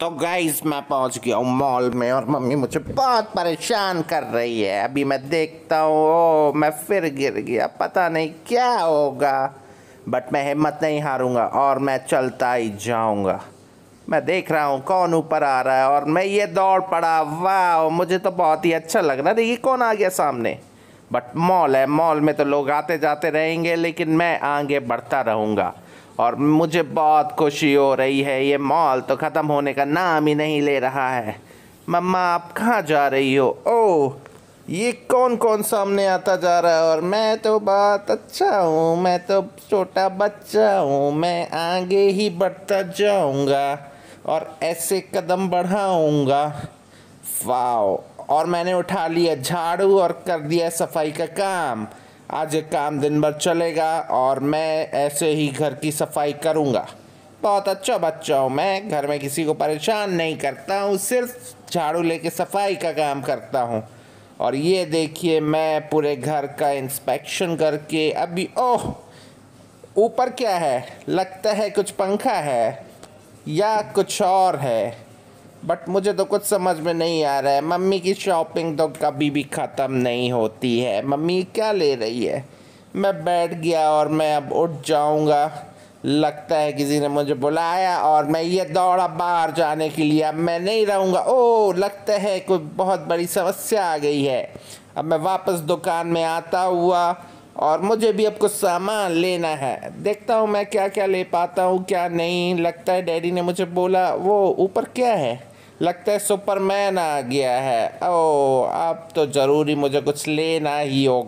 तो गाइस मैं पहुंच गया हूँ मॉल में और मम्मी मुझे बहुत परेशान कर रही है अभी मैं देखता हूँ ओ मैं फिर गिर गया पता नहीं क्या होगा बट मैं हिम्मत नहीं हारूंगा और मैं चलता ही जाऊंगा मैं देख रहा हूँ कौन ऊपर आ रहा है और मैं ये दौड़ पड़ा वाह मुझे तो बहुत ही अच्छा लग रहा है ये कौन आ गया सामने बट मॉल है मॉल में तो लोग आते जाते रहेंगे लेकिन मैं आगे बढ़ता रहूँगा और मुझे बहुत खुशी हो रही है ये मॉल तो ख़त्म होने का नाम ही नहीं ले रहा है मम्मा आप कहाँ जा रही हो ओ ये कौन कौन सामने आता जा रहा है और मैं तो बहुत अच्छा हूँ मैं तो छोटा बच्चा हूँ मैं आगे ही बढ़ता जाऊँगा और ऐसे कदम बढ़ाऊँगा वाओ और मैंने उठा लिया झाड़ू और कर दिया सफाई का काम आज एक काम दिन भर चलेगा और मैं ऐसे ही घर की सफाई करूँगा बहुत अच्छा बच्चा हूँ मैं घर में किसी को परेशान नहीं करता हूँ सिर्फ झाड़ू लेके सफाई का काम करता हूँ और ये देखिए मैं पूरे घर का इंस्पेक्शन करके अभी ओह ऊपर क्या है लगता है कुछ पंखा है या कुछ और है बट मुझे तो कुछ समझ में नहीं आ रहा है मम्मी की शॉपिंग तो कभी भी ख़त्म नहीं होती है मम्मी क्या ले रही है मैं बैठ गया और मैं अब उठ जाऊंगा लगता है किसी ने मुझे बुलाया और मैं ये दौड़ा बाहर जाने के लिए अब मैं नहीं रहूँगा ओ लगता है कोई बहुत बड़ी समस्या आ गई है अब मैं वापस दुकान में आता हुआ और मुझे भी अब कुछ सामान लेना है देखता हूँ मैं क्या क्या ले पाता हूँ क्या नहीं लगता है डैडी ने मुझे बोला वो ऊपर क्या है लगता है सुपरमैन आ गया है ओ अब तो ज़रूरी मुझे कुछ लेना ही होगा